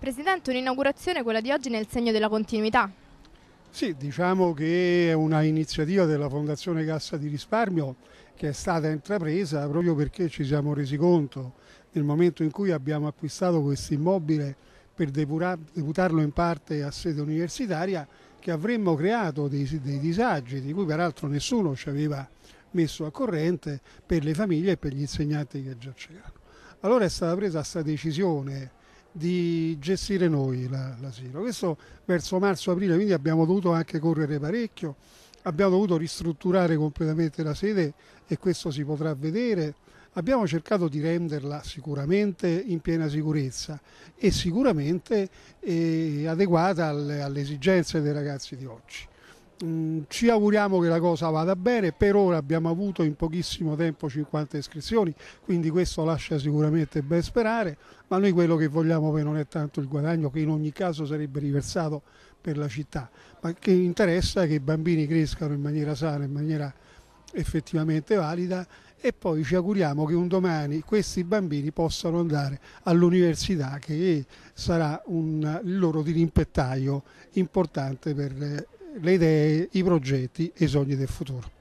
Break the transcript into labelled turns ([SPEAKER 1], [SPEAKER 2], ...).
[SPEAKER 1] Presidente, un'inaugurazione quella di oggi nel segno della continuità? Sì, diciamo che è una iniziativa della Fondazione Cassa di Risparmio che è stata intrapresa proprio perché ci siamo resi conto nel momento in cui abbiamo acquistato questo immobile per deputarlo in parte a sede universitaria che avremmo creato dei, dei disagi di cui peraltro nessuno ci aveva messo a corrente per le famiglie e per gli insegnanti che già c'erano. Allora è stata presa questa decisione di gestire noi la, l'asilo. Questo verso marzo-aprile, quindi abbiamo dovuto anche correre parecchio, abbiamo dovuto ristrutturare completamente la sede e questo si potrà vedere. Abbiamo cercato di renderla sicuramente in piena sicurezza e sicuramente eh, adeguata alle, alle esigenze dei ragazzi di oggi. Mm, ci auguriamo che la cosa vada bene, per ora abbiamo avuto in pochissimo tempo 50 iscrizioni, quindi questo lascia sicuramente ben sperare, ma noi quello che vogliamo che non è tanto il guadagno che in ogni caso sarebbe riversato per la città, ma che interessa che i bambini crescano in maniera sana, in maniera effettivamente valida e poi ci auguriamo che un domani questi bambini possano andare all'università che sarà un, il loro dirimpettaio importante per le idee, i progetti e i sogni del futuro.